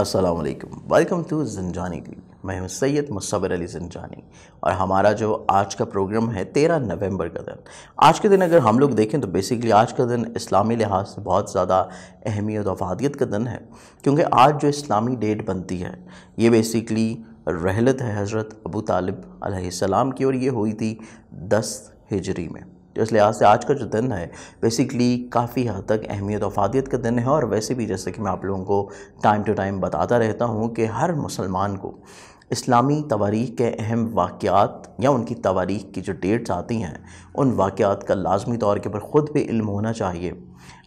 असलकम welcome to जंजानी T मैं हूँ सैयद मुसबर अली जिनजानी और हमारा जो आज का प्रोग्राम है तेरह नवंबर का दिन आज के दिन अगर हम लोग देखें तो बेसिकली आज का दिन इस्लामी लिहाज से बहुत ज़्यादा अहमियत और वहादियत का दिन है क्योंकि आज जो इस्लामी डेट बनती है ये बेसिकली रहलत है हज़रत अबू तालिब सलाम की और ये हुई थी दस हिजरी में तो इस लिहाज से आज का जो दिन है बेसिकली काफ़ी हद तक अहमियत और फादियत का दिन है और वैसे भी जैसे कि मैं आप लोगों को टाइम टू टाइम बताता रहता हूँ कि हर मुसलमान को इस्लामी तवारीख के अहम वाक़ात या उनकी तवारीख की जो डेट्स आती हैं उन वाक़ात का लाजमी तौर के ऊपर ख़ुद भी इल्म होना चाहिए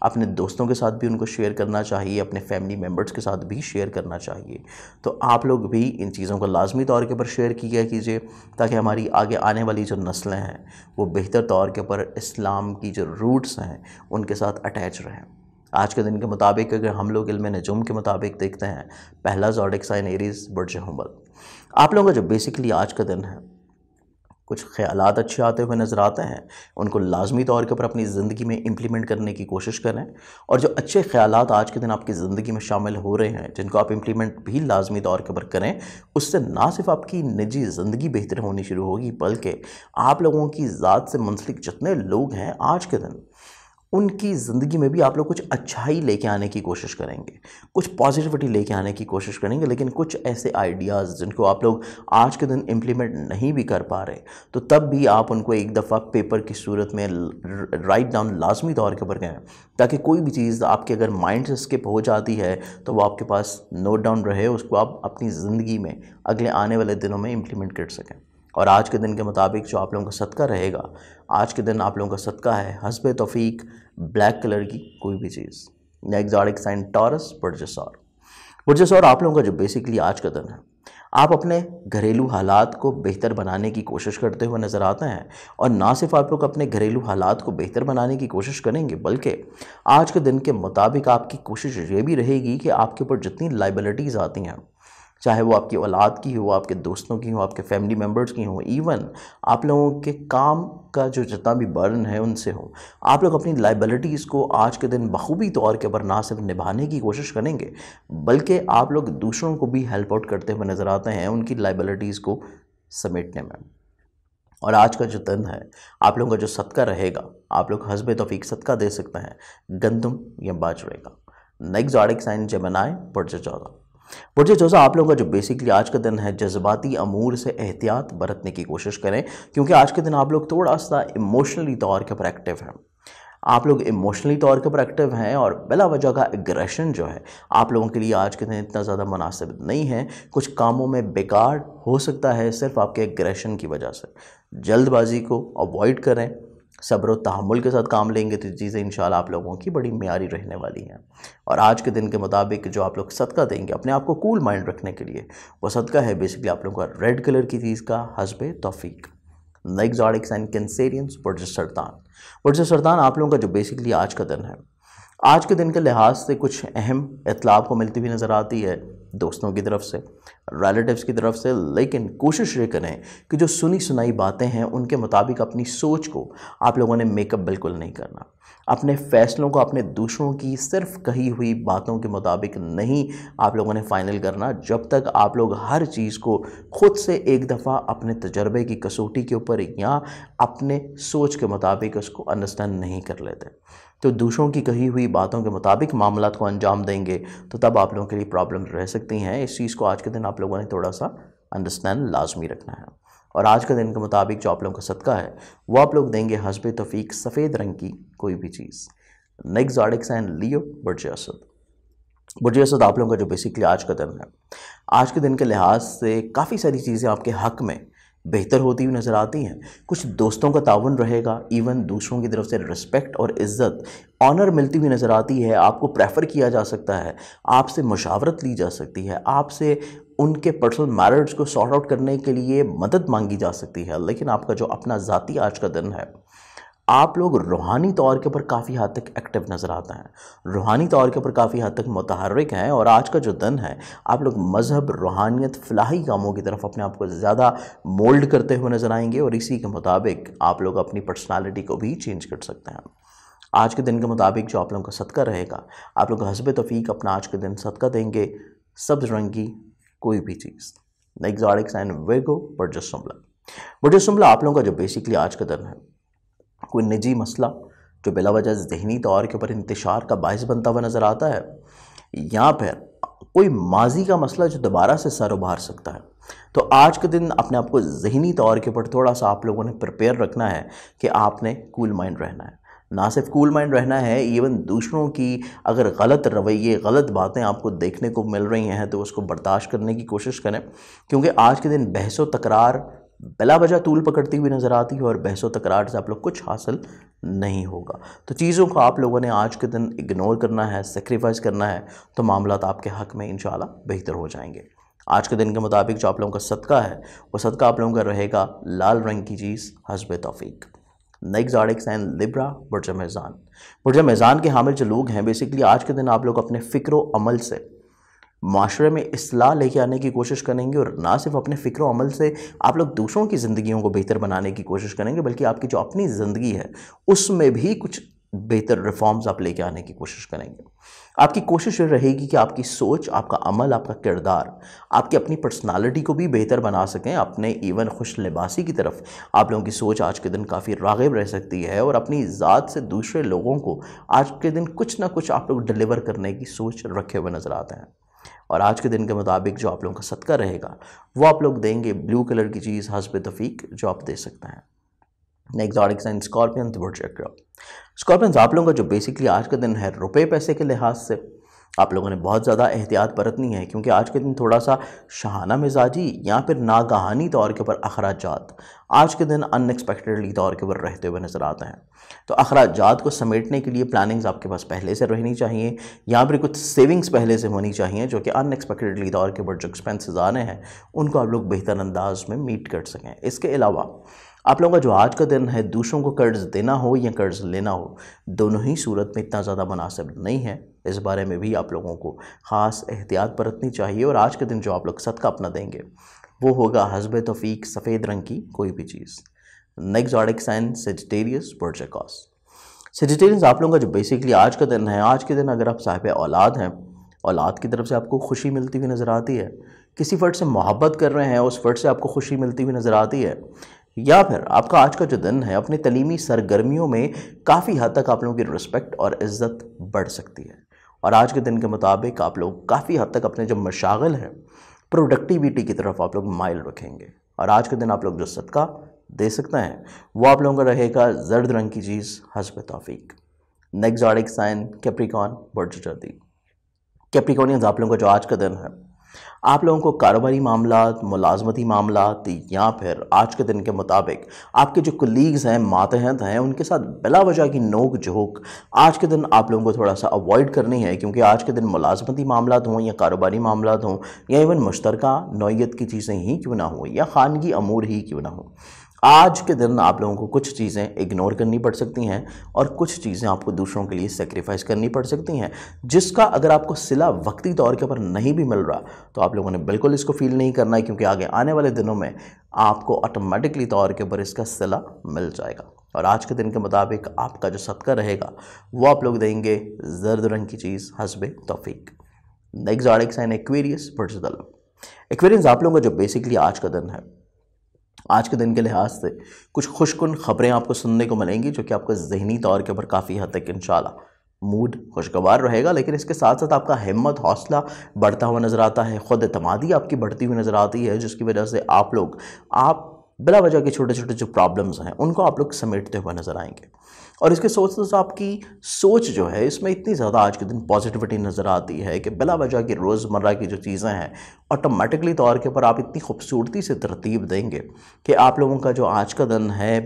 अपने दोस्तों के साथ भी उनको शेयर करना चाहिए अपने फैमिली मेम्बर्स के साथ भी शेयर करना चाहिए तो आप लोग भी इन चीज़ों को लाजमी तौर के ऊपर शेयर किया कीजिए ताकि हमारी आगे आने वाली जो नस्लें हैं वो बेहतर तौर के ऊपर इस्लाम की जो रूट्स हैं उनके साथ अटैच रहें आज के दिन के मुताबिक अगर हम लोग इल्म नजूम के मुताबिक देखते हैं पहला जॉडिक साइन एरीज बुरज हमल आप लोगों का जो बेसिकली आज का दिन है कुछ ख्याल अच्छे आते हुए नज़र आते हैं उनको लाजमी तौर के ऊपर अपनी ज़िंदगी में इम्प्लीमेंट करने की कोशिश करें और जो अच्छे ख्याल आज के दिन आपकी ज़िंदगी में शामिल हो रहे हैं जिनको आप इम्प्लीमेंट भी लाजमी तौर के ऊपर करें उससे ना सिर्फ आपकी निजी ज़िंदगी बेहतर होनी शुरू होगी बल्कि आप लोगों की ज़ात से मुंसलिक जितने लोग हैं आज के दिन उनकी ज़िंदगी में भी आप लोग कुछ अच्छाई लेके आने की कोशिश करेंगे कुछ पॉजिटिविटी लेके आने की कोशिश करेंगे लेकिन कुछ ऐसे आइडियाज़ जिनको आप लोग आज के दिन इम्प्लीमेंट नहीं भी कर पा रहे तो तब भी आप उनको एक दफ़ा पेपर की सूरत में राइट डाउन लाजमी तौर के ऊपर गए ताकि कोई भी चीज़ आपके अगर माइंड से स्किप हो जाती है तो वो आपके पास नोट डाउन रहे उसको आप अपनी ज़िंदगी में अगले आने वाले दिनों में इम्प्लीमेंट कर सकें और आज के दिन के मुताबिक जो आप लोगों का सदका रहेगा आज के दिन आप लोगों का सदका है हसब तफ़ीक ब्लैक कलर की कोई भी चीज़ या एग्जॉटिक साइन टॉरस बुर्जसौर बुर्जसौर आप लोगों का जो बेसिकली आज का दिन है आप अपने घरेलू हालात को बेहतर बनाने की कोशिश करते हुए नज़र आते हैं और ना सिर्फ आप लोग अपने घरेलू हालात को बेहतर बनाने की कोशिश करेंगे बल्कि आज के दिन के मुताबिक आपकी कोशिश ये भी रहेगी कि आपके ऊपर जितनी लाइबिलिटीज़ आती हैं चाहे वो आपकी औलाद की हो आपके दोस्तों की हो आपके फैमिली मेम्बर्स की हो इवन आप लोगों के काम का जो जितना भी बर्न है उनसे हो आप लोग अपनी लाइबिलिटीज़ को आज के दिन बखूबी तौर के ऊपर ना सिर्फ निभाने की कोशिश करेंगे बल्कि आप लोग दूसरों को भी हेल्प आउट करते हुए नज़र आते हैं उनकी लाइबिलिटीज़ को समेटने में और आज का जो दिन है आप लोगों का जो सदका रहेगा आप लोग हसब तोफ़ीक सदका दे सकते हैं गंदम या बाजरे का नेक्स्ट जॉडिक साइन जमनाए पढ़ चौदह बुरज जोजा आप लोगों का जो बेसिकली आज का दिन है जज्बाती अमूर से एहतियात बरतने की कोशिश करें क्योंकि आज के दिन आप लोग थोड़ा सा इमोशनली तौर के ऊपर एक्टिव हैं आप लोग इमोशनली तौर के ऊपर एक्टिव हैं और बिला वजह का एग्रेशन जो है आप लोगों के लिए आज के दिन इतना ज़्यादा मुनासिब नहीं है कुछ कामों में बेकार हो सकता है सिर्फ आपके एग्रेशन की वजह से जल्दबाजी को अवॉइड करें सब्र तहमुल के साथ काम लेंगे तो चीज़ें इन आप लोगों की बड़ी मीरी रहने वाली हैं और आज के दिन के मुताबिक जो आप लोग सदका देंगे अपने आप को कूल माइंड रखने के लिए वो सदका है बेसिकली आप लोगों का रेड कलर की चीज़ का हसब तोफ़ीक नग्जॉटिक्स एंड कैंसेरियंस वर्ज सरतान वर्ज सरतान आप लोगों का जो बेसिकली आज का दिन है आज के दिन के लिहाज से कुछ अहम इतलाफ को मिलती हुई नज़र आती है दोस्तों की तरफ से रिलेटिव्स की तरफ से लेकिन कोशिश ये करें कि जो सुनी सुनाई बातें हैं उनके मुताबिक अपनी सोच को आप लोगों ने मेकअप बिल्कुल नहीं करना अपने फैसलों को अपने दूसरों की सिर्फ कही हुई बातों के मुताबिक नहीं आप लोगों ने फ़ाइनल करना जब तक आप लोग हर चीज़ को ख़ुद से एक दफ़ा अपने तजर्बे की कसौटी के ऊपर या अपने सोच के मुताबिक उसको अंडरस्टैंड नहीं कर लेते तो दूसरों की कही हुई बातों के मुताबिक मामला को अंजाम देंगे तो तब आप लोगों के लिए प्रॉब्लम रह सकती हैं इस चीज़ को आज के दिन आप लोगों ने थोड़ा सा अंडरस्टैंड लाजमी रखना है और आज के दिन के मुताबिक जो आप लोगों का सदका है वो आप लोग देंगे हसब तफ़ीक सफ़ेद रंग की कोई भी चीज़ नेक्स्ट जाडिक एंड लियो बुरज असद बुरज असद आप लोगों का जो बेसिकली आज का दिन है आज के दिन के लिहाज से काफ़ी सारी चीज़ें आपके हक में बेहतर होती हुई नज़र आती हैं कुछ दोस्तों का ताउन रहेगा इवन दूसरों की तरफ से रिस्पेक्ट और इज़्ज़त ऑनर मिलती हुई नज़र आती है आपको प्रेफर किया जा सकता है आपसे मशावरत ली जा सकती है आपसे उनके पर्सनल मैरिट्स को सॉर्ट आउट करने के लिए मदद मांगी जा सकती है लेकिन आपका जो अपना ज़ाती आज का दिन है आप लोग रूहानी तौर के ऊपर काफ़ी हद तक एक्टिव नज़र आते हैं रूहानी तौर के ऊपर काफ़ी हद तक मतहरक हैं और आज का जो दिन है आप लोग मज़हब रूहानियत फ़लाही कामों की तरफ अपने आप को ज़्यादा मोल्ड करते हुए नज़र आएंगे और इसी के मुताबिक आप लोग अपनी पर्सनालिटी को भी चेंज कर सकते हैं आज के दिन के मुताबिक जो आप लोगों का सदका रहेगा आप लोग हसब तफीक अपना आज के दिन सदका देंगे सब्ज रंग की कोई भी चीज़ एग्जॉटिक साइन वेगो बर्जस्मला बर्जस्मला आप लोगों का जो बेसिकली आज का दिन है कोई निजी मसला जो बिला वजह जहनी तौर के ऊपर इंतशार का बायस बनता हुआ नज़र आता है या फिर कोई माजी का मसला जो दोबारा से सर उभार सकता है तो आज के दिन अपने आप को जहनी तौर के ऊपर थोड़ा सा आप लोगों ने प्रिपेयर रखना है कि आपने कूल माइंड रहना है ना सिर्फ कूल माइंड रहना है इवन दूसरों की अगर गलत रवैये गलत बातें आपको देखने को मिल रही हैं तो उसको बर्दाश्त करने की कोशिश करें क्योंकि आज के दिन बहसो तकरार बला बजा तूल पकड़ती हुई नज़र आती है और बहसों तकरार से आप लोग कुछ हासिल नहीं होगा तो चीज़ों को आप लोगों ने आज के दिन इग्नोर करना है सेक्रीफाइस करना है तो मामला आपके हक़ में इन बेहतर हो जाएंगे आज के दिन के मुताबिक जो आप लोगों का सदका है वो सदका आप लोगों का रहेगा लाल रंग की चीज़ हसब तोफ़ी नई जाड़िक सैन लिब्रा बुरज मैजान बुरज मैजान के हामिल जो लोग हैं बेसिकली आज के दिन आप लोग अपने फ़िक्र अमल से माशरे में असलाह लेके आने की कोशिश करेंगे और ना सिर्फ अपने फ़िक्र अमल से आप लोग दूसरों की ज़िंदगियों को बेहतर बनाने की कोशिश करेंगे बल्कि आपकी जो अपनी ज़िंदगी है उसमें भी कुछ बेहतर रिफॉर्म्स आप लेके आने की कोशिश करेंगे आपकी कोशिश ये रहेगी कि आपकी सोच आपका अमल आपका किरदार आपकी अपनी पर्सनालिटी को भी बेहतर बना सकें अपने इवन खुश लिबासी की तरफ आप लोगों की सोच आज के दिन काफ़ी रागब रह सकती है और अपनी ज़ात से दूसरे लोगों को आज के दिन कुछ ना कुछ आप लोग डिलीवर करने की सोच रखे हुए नज़र आते हैं और आज के दिन के मुताबिक जो आप लोगों का सदका रहेगा वो आप लोग देंगे ब्लू कलर की चीज़ हसब तफीक जो आप दे सकते हैं नेक्स्ट एंड स्कॉर्पियन वर्ड चक्र स्कॉर्पियंस आप लोगों का जो बेसिकली आज का दिन है रुपये पैसे के लिहाज से आप लोगों ने बहुत ज़्यादा एहतियात बरतनी है क्योंकि आज के दिन थोड़ा सा शहाना मिजाजी या फिर नागहानी तौर के ऊपर अखराज आज के दिन अनएक्सपेक्टेडली तौर के ऊपर रहते हुए नज़र आते हैं तो अखराज को समेटने के लिए प्लानिंग्स आपके पास पहले से रहनी चाहिए या फिर कुछ सेविंग्स पहले से होनी चाहिए जो कि अनएक्सपेक्टेडली तौर के ऊपर जो एक्सपेंसिस आने हैं उनको आप लोग बेहतर अंदाज में मीट कर सकें इसके अलावा आप लोगों का जो आज का दिन है दूसरों को कर्ज देना हो या कर्ज लेना हो दोनों ही सूरत में इतना ज़्यादा मुनासिब नहीं है इस बारे में भी आप लोगों को ख़ास एहतियात बरतनी चाहिए और आज के दिन जो आप लोग सदका अपना देंगे वो होगा हसब तफ़ीक सफ़ेद रंग की कोई भी चीज़ नेक्जॉडिक साइन सेजिटेरियस बर्जकॉस सेजिटेरियंस आप लोगों का जो बेसिकली आज का दिन है आज के दिन अगर आप साहिब औलाद हैं औलाद की तरफ से आपको खुशी मिलती हुई नज़र आती है किसी फर्ट से मोहब्बत कर रहे हैं उस फर्ट से आपको खुशी मिलती हुई नज़र आती है या फिर आपका आज का जो दिन है अपनी तलीमी सरगर्मियों में काफ़ी हद तक आप लोगों की रिस्पेक्ट और इज़्ज़त बढ़ सकती है और आज के दिन के मुताबिक आप लोग काफ़ी हद तक अपने जो मशागल हैं प्रोडक्टिविटी की तरफ आप लोग माइल रखेंगे और आज के दिन आप लोग जो सदका दे सकते हैं वो आप लोगों का रहेगा जर्द रंग की चीज़ हसब तोफ़ीक नेक्स्ट ऑडिक साइन कैप्रिकॉन बर्ड जाती कैप्रिकॉनियंस आप लोगों का जो आज का दिन है आप लोगों को कारोबारी मामला मुलाजमती मामला या फिर आज के दिन के मुताबिक आपके जो कलीग्स हैं मातहत हैं उनके साथ बिला वजह की नोक झोंक आज के दिन आप लोगों को थोड़ा सा अवॉइड करनी है क्योंकि आज के दिन मुलाजमती मामला हों या कारोबारी मामला हों या इवन मुश्तरक नौीयत की चीज़ें ही क्यों ना हों या खानगी अमूर ही क्यों ना हों आज के दिन आप लोगों को कुछ चीज़ें इग्नोर करनी पड़ सकती हैं और कुछ चीज़ें आपको दूसरों के लिए सेक्रीफाइस करनी पड़ सकती हैं जिसका अगर आपको सिला वक्ती तौर के ऊपर नहीं भी मिल रहा तो आप लोगों ने बिल्कुल इसको फील नहीं करना है क्योंकि आगे आने वाले दिनों में आपको ऑटोमेटिकली तौर के ऊपर इसका सिला मिल जाएगा और आज के दिन के मुताबिक आपका जो सदका रहेगा वो आप लोग देंगे जर्द रंग की चीज़ हसबे तोफ़ीक नेक्स्ट एग्जॉटिक साइन एक्वेरियस पुरजल एक्वेरियंस आप लोगों का जो बेसिकली आज का दिन है आज के दिन के लिहाज से कुछ खुशकुन ख़बरें आपको सुनने को मिलेंगी जो कि आपको जहनी तौर के ऊपर काफ़ी हद तक इन मूड खुशगवार रहेगा लेकिन इसके साथ साथ आपका हिम्मत हौसला बढ़ता हुआ नज़र आता है ख़ुद अतमादी आपकी बढ़ती हुई नज़र आती है जिसकी वजह से आप लोग आप बिला वजह के छोटे छोटे जो प्रॉब्लम्स हैं उनको आप लोग समेटते हुए नज़र आएंगे और इसके सोच तो से आपकी सोच जो है इसमें इतनी ज़्यादा आज के दिन पॉजिटिविटी नज़र आती है कि बिला वजह की रोज़मर्रा की जो चीज़ें हैं ऑटोमेटिकली तौर के ऊपर आप इतनी खूबसूरती से तरतीब देंगे कि आप लोगों का जो आज का दिन है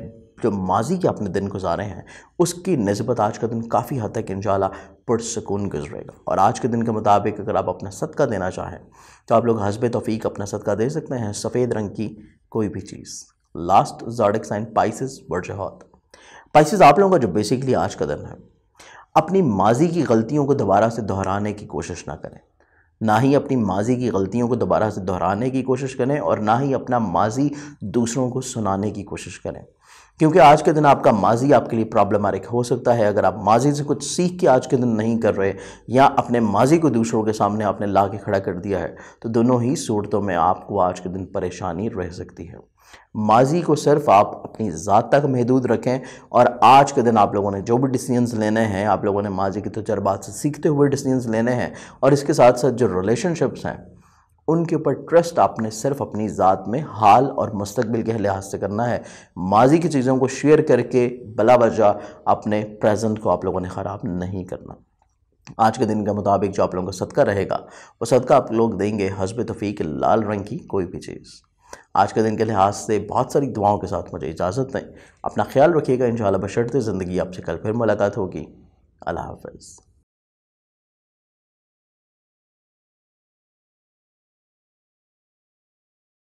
जो माजी के अपने दिन गुजारे हैं उसकी नस्बत आज का दिन काफ़ी हद तक इन पुरसकून गुजरेगा और आज के दिन के मुताबिक अगर आप अपना सदका देना चाहें तो आप लोग हसब तोफ़ी अपना सदका दे सकते हैं सफ़ेद रंग की कोई भी चीज़ लास्ट जॉडिक साइन पाइसिस बर्जहत पाइसिस आप लोगों का जो बेसिकली आज का दिन है अपनी माजी की गलतियों को दोबारा से दोहराने की कोशिश ना करें ना ही अपनी माजी की गलतियों को दोबारा से दोहराने की कोशिश करें और ना ही अपना माजी दूसरों को सुनाने की कोशिश करें क्योंकि आज के दिन आपका माजी आपके लिए प्रॉब्लमारिक हो सकता है अगर आप माजी से कुछ सीख के आज के दिन नहीं कर रहे या अपने माजी को दूसरों के सामने आपने ला के खड़ा कर दिया है तो दोनों ही सूरतों में आपको आज के दिन परेशानी रह सकती है माजी को सिर्फ आप अपनी ज़ात तक महदूद रखें और आज के दिन आप लोगों ने जो भी डिसीजंस लेने हैं आप लोगों ने माजी के तजर्बात तो से सीखते हुए डिसीजंस लेने हैं और इसके साथ साथ जो रिलेशनशिप्स हैं उनके ऊपर ट्रस्ट आपने सिर्फ अपनी ज़ात में हाल और मुस्तबिल के लिहाज से करना है माजी की चीज़ों को शेयर करके बला वजह अपने प्रेजेंट को आप लोगों ने ख़राब नहीं करना आज के दिन के मुताबिक जो आप लोगों का सदका रहेगा वो सदका आप लोग देंगे हसब तफ़ीक लाल रंग की कोई भी चीज़ आज के दिन के लिहाज से बहुत सारी दुआओं के साथ मुझे इजाज़त दें अपना ख्याल रखिएगा इन शशरत ज़िंदगी आपसे कल फिर मुलाकात होगी अल्लाह हाफ